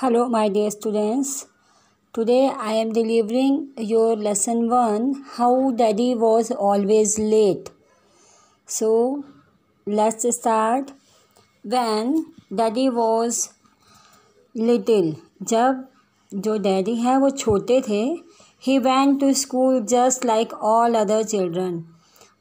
hello my dear students today i am delivering your lesson 1 how daddy was always late so let's start when daddy was little जब जो daddy है वो छोटे थे he went to school just like all other children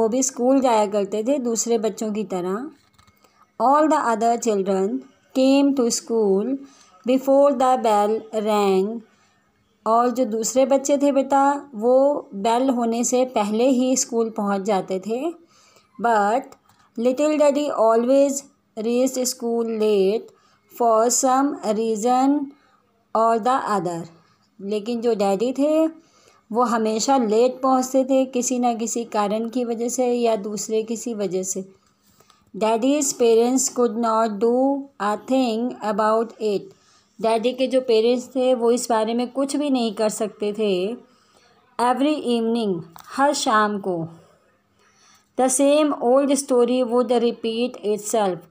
वो भी school जाया करते थे दूसरे बच्चों की तरह all the other children came to school before the bell rang और जो दूसरे बच्चे थे बेटा वो बेल होने से पहले ही स्कूल पहुंच जाते थे but little daddy always reached school late for some reason और द अदर लेकिन जो डैडी थे वो हमेशा लेट पहुंचते थे किसी ना किसी कारण की वजह से या दूसरे किसी वजह से daddy's parents could not do a thing about it daddy के जो पेरेंट्स थे वो इस बारे में कुछ भी नहीं कर सकते थे एवरी इवनिंग हर शाम को the same old story would repeat इट सेल्फ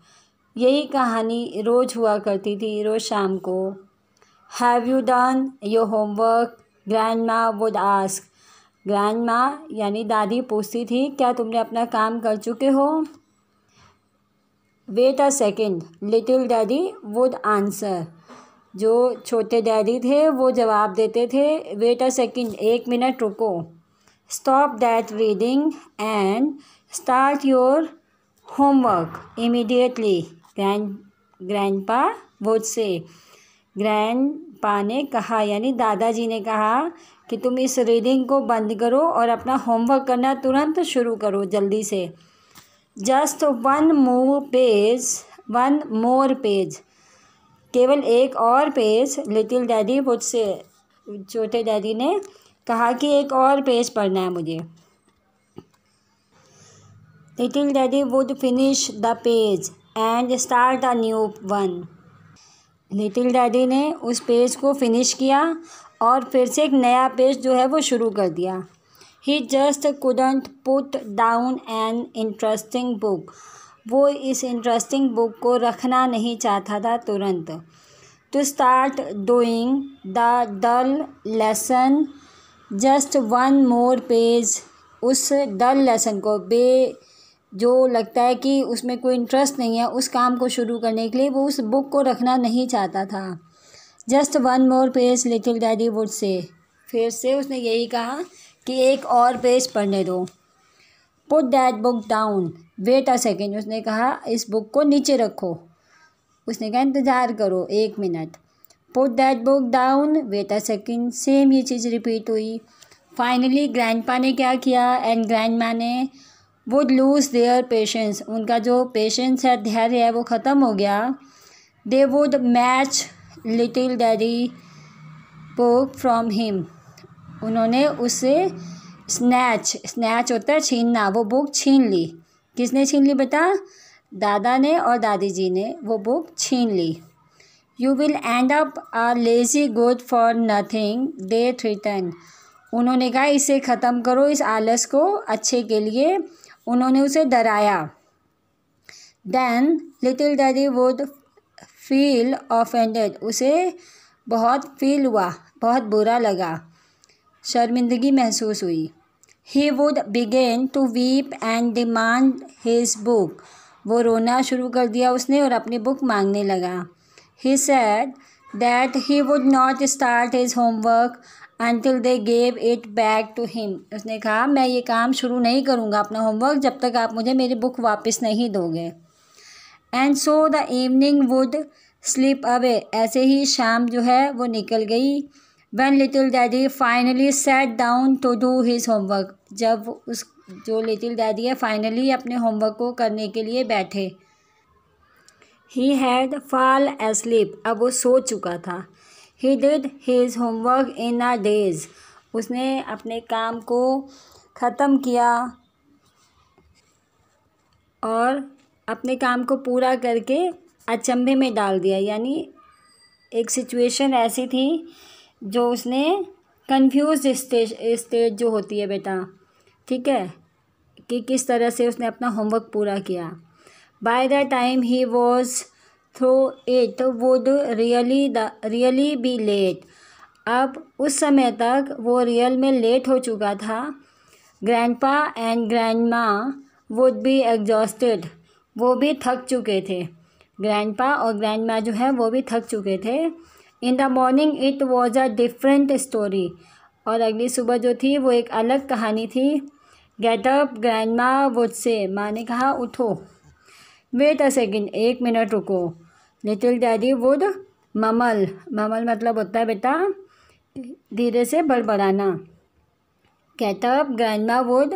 यही कहानी रोज़ हुआ करती थी रोज़ शाम को have you done your homework grandma would ask grandma यानी दादी पूछती थी क्या तुमने अपना काम कर चुके हो wait a second little daddy would answer जो छोटे डैडी थे वो जवाब देते थे वेट अ सेकेंड एक मिनट रुको stop that reading and start your homework immediately grand grandpa would से ग्रैंड पा ने कहा यानी दादाजी ने कहा कि तुम इस रीडिंग को बंद करो और अपना होमवर्क करना तुरंत शुरू करो जल्दी से just one move page one more page केवल एक और पेज लिटिल डैडी से छोटे डैडी ने कहा कि एक और पेज पढ़ना है मुझे little daddy would finish the page and start a new one little daddy ने उस पेज को फिनिश किया और फिर से एक नया पेज जो है वो शुरू कर दिया he just couldn't put down an interesting book वो इस इंटरेस्टिंग बुक को रखना नहीं चाहता था तुरंत to start doing the dull lesson just one more page उस डल लेसन को बे जो लगता है कि उसमें कोई इंटरेस्ट नहीं है उस काम को शुरू करने के लिए वो उस बुक को रखना नहीं चाहता था just one more page little daddy would से फिर से उसने यही कहा कि एक और पेज पढ़ने दो put that book down wait a second उसने कहा इस बुक को नीचे रखो उसने कहा इंतज़ार करो एक minute put that book down wait a second same ये चीज़ रिपीट हुई फाइनली पा ने क्या किया एंड ग्रैंड मा ने वुड लूज़ देयर पेशेंस उनका जो पेशेंस है धैर्य है वो ख़त्म हो गया they would match little daddy book from him उन्होंने उससे स्नैच स्नैच होता है छीनना वो बुक छीन ली किसने छीन ली बेटा दादा ने और दादी जी ने वो बुक छीन ली you will end up a lazy good for nothing they threatened उन्होंने कहा इसे ख़त्म करो इस आलस को अच्छे के लिए उन्होंने उसे डराया then little daddy would feel offended उसे बहुत फील हुआ बहुत बुरा लगा शर्मिंदगी महसूस हुई he would begin to weep and demand his book वो रोना शुरू कर दिया उसने और अपनी बुक मांगने लगा he said that he would not start his homework until they gave it back to him उसने कहा मैं ये काम शुरू नहीं करूँगा अपना होमवर्क जब तक आप मुझे मेरी बुक वापस नहीं दोगे and so the evening would slip away ऐसे ही शाम जो है वो निकल गई when little daddy finally sat down to do his homework जब उस जो लिटिल डैडी है फाइनली अपने होमवर्क को करने के लिए बैठे ही हैड फॉल एस्लीप अब वो सो चुका था he did his homework in a daze उसने अपने काम को ख़त्म किया और अपने काम को पूरा करके अचंभे में डाल दिया यानी एक सिचुएशन ऐसी थी जो उसने कंफ्यूज स्टेज स्टेज जो होती है बेटा ठीक है कि किस तरह से उसने अपना होमवर्क पूरा किया by the time he was through it would really the really be late अब उस समय तक वो रियल में लेट हो चुका था grandpa and grandma would be exhausted वो भी थक चुके थे ग्रैंडपा और ग्रैंडमा जो है वो भी थक चुके थे in the morning it was a different story और अगली सुबह जो थी वो एक अलग कहानी थी up grandma would say माँ ने कहा उठो वेट अ सेकेंड एक मिनट रुको little daddy would mumble mumble मतलब होता है बेटा धीरे से बड़बड़ाना up grandma would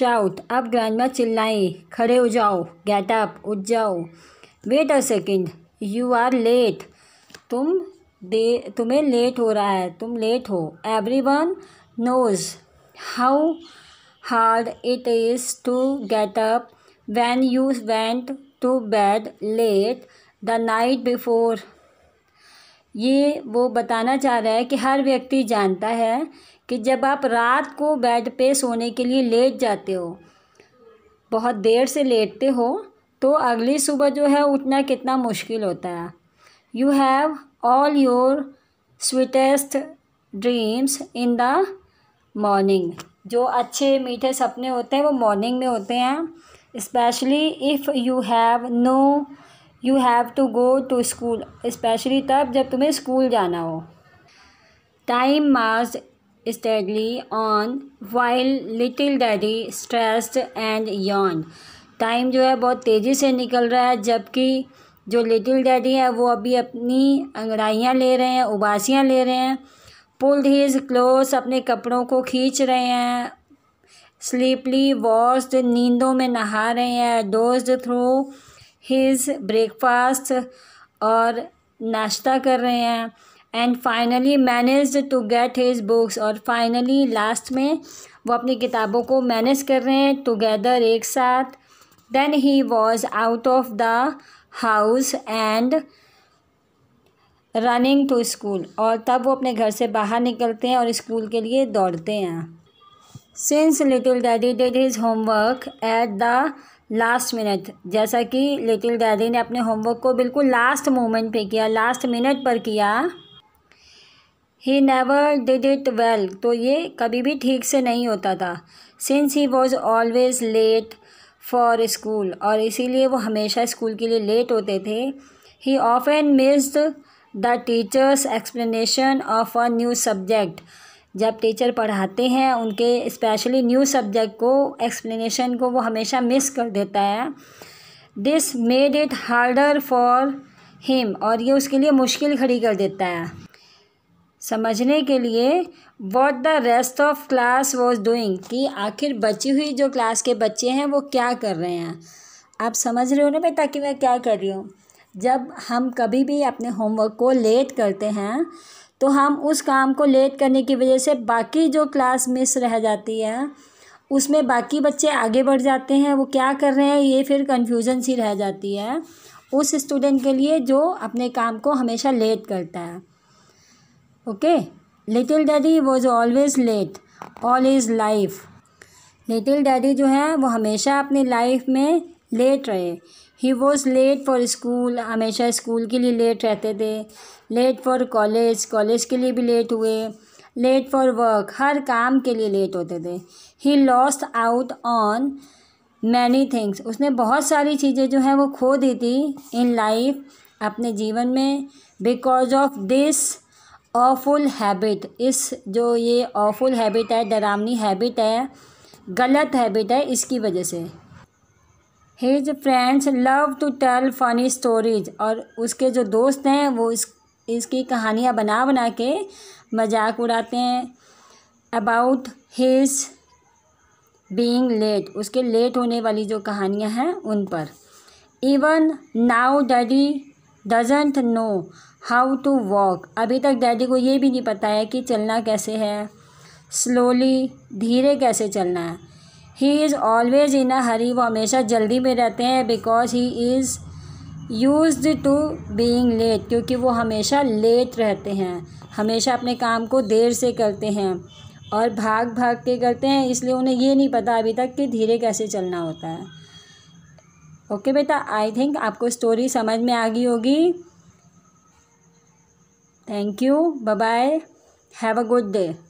shout अब ग्रैंड माँ चिल्लाई खड़े हो जाओ गेट अप उठ जाओ wait a second you are late तुम दे तुम्हें लेट हो रहा है तुम लेट हो everyone knows how hard it is to get up when you went to bed late the night before ये वो बताना चाह रहा है कि हर व्यक्ति जानता है कि जब आप रात को बेड पे सोने के लिए लेट जाते हो बहुत देर से लेटते हो तो अगली सुबह जो है उठना कितना मुश्किल होता है you have all your sweetest dreams in the morning जो अच्छे मीठे सपने होते हैं वो मॉर्निंग में होते हैं especially if you have no you have to go to school especially तब जब तुम्हें स्कूल जाना हो time marches steadily on while little daddy stressed and yawn time जो है बहुत तेज़ी से निकल रहा है जबकि जो लिटिल डैडी है वो अभी अपनी अंगड़ाइयाँ ले रहे हैं उबासियाँ ले रहे हैं पुल हिज क्लोज अपने कपड़ों को खींच रहे हैं स्लीपली वॉश्ड नींदों में नहा रहे हैं डोज थ्रू हिज ब्रेकफास्ट और नाश्ता कर रहे हैं and finally manage to get his books और फाइनली लास्ट में वो अपनी किताबों को मैनेज कर रहे हैं टुगेदर एक साथ then he was out of the house and running to school और तब वो अपने घर से बाहर निकलते हैं और स्कूल के लिए दौड़ते हैं since little daddy did his homework at the last minute जैसा कि लिटिल डैडी ने अपने होमवर्क को बिल्कुल लास्ट मोमेंट पे किया लास्ट मिनट पर किया he never did it well तो ये कभी भी ठीक से नहीं होता था since he was always late for school और इसीलिए वो हमेशा स्कूल के लिए लेट होते थे he often missed the teacher's explanation of a new subject जब टीचर पढ़ाते हैं उनके स्पेशली न्यू सब्जेक्ट को एक्सप्लेनेशन को वो हमेशा मिस कर देता है this made it harder for him और ये उसके लिए मुश्किल खड़ी कर देता है समझने के लिए what the rest of class was doing कि आखिर बची हुई जो क्लास के बच्चे हैं वो क्या कर रहे हैं आप समझ रहे हो ना बेटा कि मैं क्या कर रही हूँ जब हम कभी भी अपने होमवर्क को लेट करते हैं तो हम उस काम को लेट करने की वजह से बाकी जो क्लास मिस रह जाती है उसमें बाकी बच्चे आगे बढ़ जाते हैं वो क्या कर रहे हैं ये फिर कन्फ्यूजन सी रह जाती है उस स्टूडेंट के लिए जो अपने काम को हमेशा लेट करता है okay little daddy was always late all his life little daddy जो है वो हमेशा अपनी लाइफ में लेट रहे he was late for school हमेशा स्कूल के लिए लेट रहते थे लेट फॉर कॉलेज कॉलेज के लिए भी लेट हुए लेट फॉर वर्क हर काम के लिए लेट होते थे he lost out on many things उसने बहुत सारी चीज़ें जो हैं वो खो दी थी इन लाइफ अपने जीवन में because of this awful habit इस जो ये ऑफुल हैबिट है डरावनी हैबिट है गलत हैबिट है इसकी वजह से his friends love to tell funny stories और उसके जो दोस्त हैं वो इस इसकी कहानियाँ बना बना के मजाक उड़ाते हैं अबाउट हिज बींग लेट उसके लेट होने वाली जो कहानियाँ हैं उन पर even now daddy doesn't know how to walk अभी तक डैडी को ये भी नहीं पता है कि चलना कैसे है स्लोली धीरे कैसे चलना है ही इज़ ऑलवेज इन अ हरी वो हमेशा जल्दी में रहते हैं because he is use to being late क्योंकि वो हमेशा लेट रहते हैं हमेशा अपने काम को देर से करते हैं और भाग भाग के करते हैं इसलिए उन्हें ये नहीं पता अभी तक कि धीरे कैसे चलना होता है ओके बेटा आई थिंक आपको स्टोरी समझ में आ गई होगी thank you bye have a good day